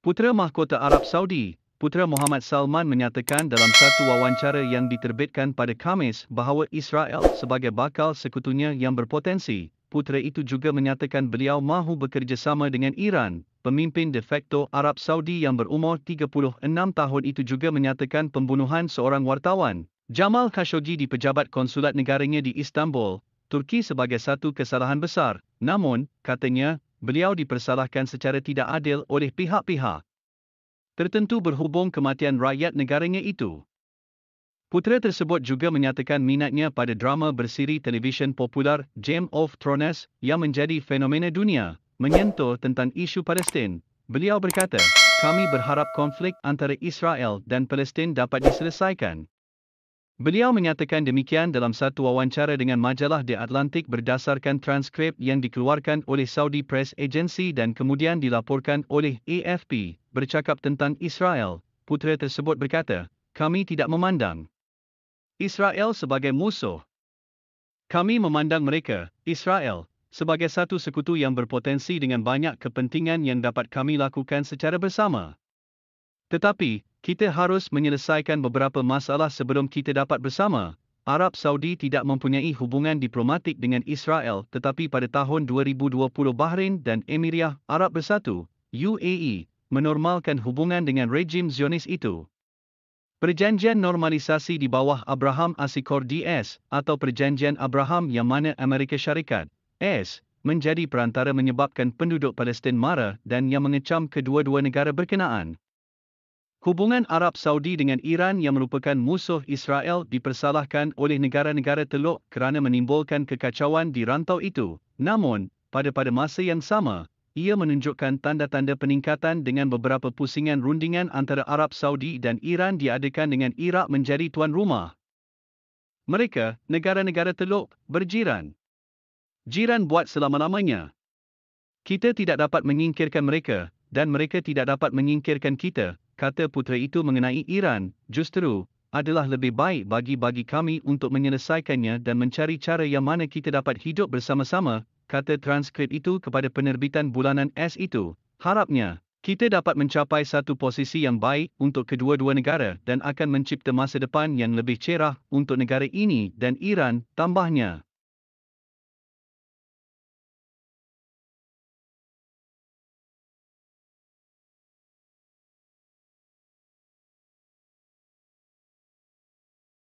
Putera Mahkota Arab Saudi, Putera Muhammad Salman menyatakan dalam satu wawancara yang diterbitkan pada Khamis bahawa Israel sebagai bakal sekutunya yang berpotensi. Putera itu juga menyatakan beliau mahu bekerjasama dengan Iran. Pemimpin de facto Arab Saudi yang berumur 36 tahun itu juga menyatakan pembunuhan seorang wartawan, Jamal Khashoggi di pejabat konsulat negaranya di Istanbul, Turki sebagai satu kesalahan besar. Namun, katanya, beliau dipersalahkan secara tidak adil oleh pihak-pihak tertentu berhubung kematian rakyat negaranya itu. Putera tersebut juga menyatakan minatnya pada drama bersiri televisyen popular Game of Thrones yang menjadi fenomena dunia, menyentuh tentang isu Palestin. Beliau berkata, "Kami berharap konflik antara Israel dan Palestin dapat diselesaikan." Beliau menyatakan demikian dalam satu wawancara dengan majalah The Atlantic berdasarkan transkrip yang dikeluarkan oleh Saudi Press Agency dan kemudian dilaporkan oleh AFP, bercakap tentang Israel, putera tersebut berkata, kami tidak memandang Israel sebagai musuh. Kami memandang mereka, Israel, sebagai satu sekutu yang berpotensi dengan banyak kepentingan yang dapat kami lakukan secara bersama. Tetapi, kita harus menyelesaikan beberapa masalah sebelum kita dapat bersama. Arab Saudi tidak mempunyai hubungan diplomatik dengan Israel tetapi pada tahun 2020 Bahrain dan Emiriah Arab Bersatu, UAE, menormalkan hubungan dengan rejim Zionis itu. Perjanjian normalisasi di bawah Abraham Asikor DS atau Perjanjian Abraham yang mana Amerika Syarikat, S, menjadi perantara menyebabkan penduduk Palestin marah dan yang mengecam kedua-dua negara berkenaan. Hubungan Arab Saudi dengan Iran yang merupakan musuh Israel dipersalahkan oleh negara-negara Teluk kerana menimbulkan kekacauan di rantau itu. Namun, pada pada masa yang sama, ia menunjukkan tanda-tanda peningkatan dengan beberapa pusingan rundingan antara Arab Saudi dan Iran diadakan dengan Iraq menjadi tuan rumah. Mereka, negara-negara Teluk, berjiran. Jiran buat selama-lamanya. Kita tidak dapat mengingkirkan mereka dan mereka tidak dapat mengingkirkan kita, kata putera itu mengenai Iran, justru, adalah lebih baik bagi-bagi kami untuk menyelesaikannya dan mencari cara yang mana kita dapat hidup bersama-sama, kata transkrip itu kepada penerbitan bulanan S itu. Harapnya, kita dapat mencapai satu posisi yang baik untuk kedua-dua negara dan akan mencipta masa depan yang lebih cerah untuk negara ini dan Iran, tambahnya.